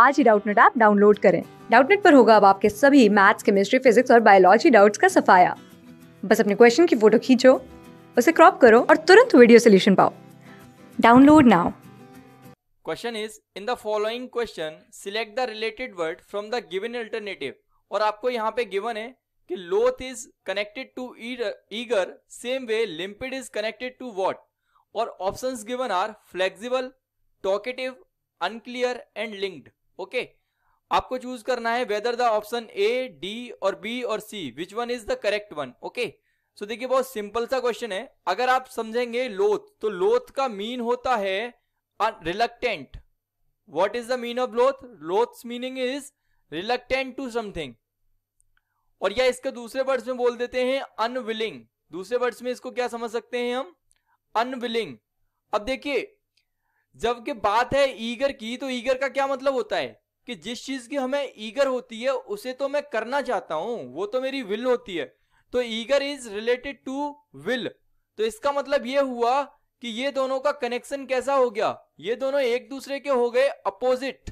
आज ही Doubtnut app download करें डाउटनेट पर होगा अब आपके सभी मैथ्स केमिस्ट्री फिजिक्स और बायोलॉजी डाउट्स का सफाया बस अपने क्वेश्चन की फोटो खींचो उसे क्रॉप करो और तुरंत वीडियो सोल्यूशन पाओ download now question is in the following question select the related word from the given alternative और आपको यहाँ पे गिवन है कि loath is connected to eager same way limpid is connected to what और options given are flexible talkative unclear and linked okay आपको choose करना है whether the option A D और बी और C which one is the correct one okay so देखिए बहुत simple सा question है अगर आप समझेंगे लोथ तो लोथ का मीन होता है reluctant what is the mean of loath loath meaning is reluctant to something और या इसके दूसरे वर्ड्स में बोल देते हैं अनविलिंग दूसरे वर्ड्स में इसको क्या समझ सकते हैं हम अनविलिंग अब देखिए जबकि बात है ईगर की तो ईगर का क्या मतलब होता है कि जिस चीज की हमें ईगर होती है उसे तो मैं करना चाहता हूं वो तो मेरी विल होती है तो eager is related to will तो इसका मतलब ये हुआ कि ये दोनों का कनेक्शन कैसा हो गया ये दोनों एक दूसरे के हो गए अपोजिट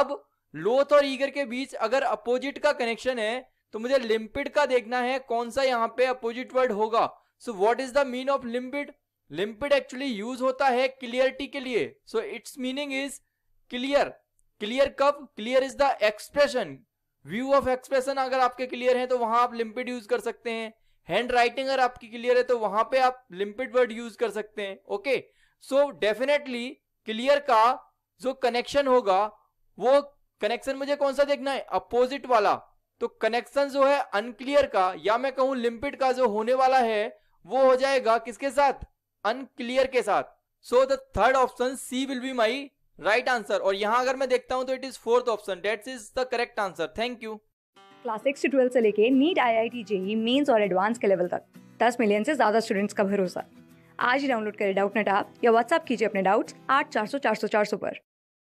अब लोथ और ईगर के बीच अगर अपोजिट का कनेक्शन है तो मुझे लिम्पिड का देखना है कौन सा यहाँ पे अपोजिट वर्ड होगा so what is the mean of limpid limpid actually use होता है क्लियरिटी के लिए so its meaning is clear clear कब clear is the expression view of expression अगर आपके क्लियर है तो वहां आप लिम्पिड यूज कर सकते हैं हैंड राइटिंग अगर आपकी क्लियर है तो वहां पे आप लिम्पिड वर्ड यूज कर सकते हैं ओके सो डेफिनेटली क्लियर का जो कनेक्शन होगा वो कनेक्शन मुझे कौन सा देखना है अपोजिट वाला तो कनेक्शन जो है अनक्लियर का या मैं कहूं लिम्पिड का जो होने वाला है वो हो जाएगा किसके साथ अनक्लियर के साथ so the third option C will be my right answer और यहाँ अगर मैं देखता हूँ तो it is fourth option that's is the correct answer thank you class six से ट्वेल्थ से लेके NEET I I T JEE mains और एडवांस के लेवल तक दस मिलियन से ज्यादा स्टूडेंट्स का भरोसा आज ही डाउनलोड करें डाउट नेट आप या व्हाट्सअप कीजिए अपने डाउट्स आठ चार सौ चार सौ चार सौ पर